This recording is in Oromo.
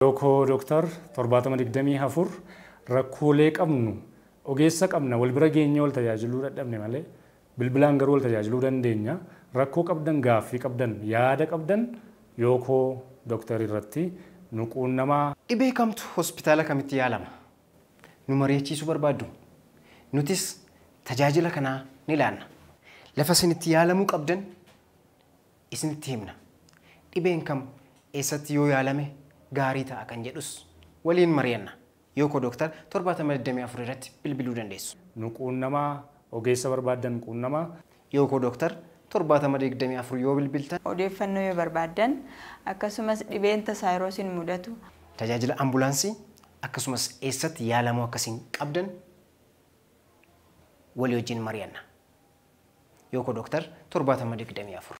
Yookoo Dooktar 724 rakkoolee qabnu ogeessa qabna wal bira geenye wal tajaajiluu dadhabne malee bilbilaan garuu wal tajaajiluu dandeenya. Rakkoo qabdan gaaffii qabdan yaada qabdan yookoo Dooktar irratti nuquun Dhibee kamtu hospitaala kamitti yaalama? Nu mari'achiisuu barbaadu Nutis tajaajila kanaa ni ilaanna. Lafa isinitti yaalamuu qabdan isinitti himna. Dhibeen kam eessatti yoo yaalame gaarii ta'a kan jedhus waliin mari'anna yookoo ko dooktar torbaatama afur irratti bilbiluu dandeessu. Nu quunnamaa ogeessa barbaaddan quunnamaa. Yookoo ko dooktar torbaatama afur yoo bilbiltan. Odeeffannoo yoo barbaadan akkasumas dhibeen taayiroosiin mudatu. Tajaajila ambulaansii akkasumas eessatti yaalamuu akkasiin qabdan walii wajjin mari'anna. yookoo ko dooktar torbaatama afur.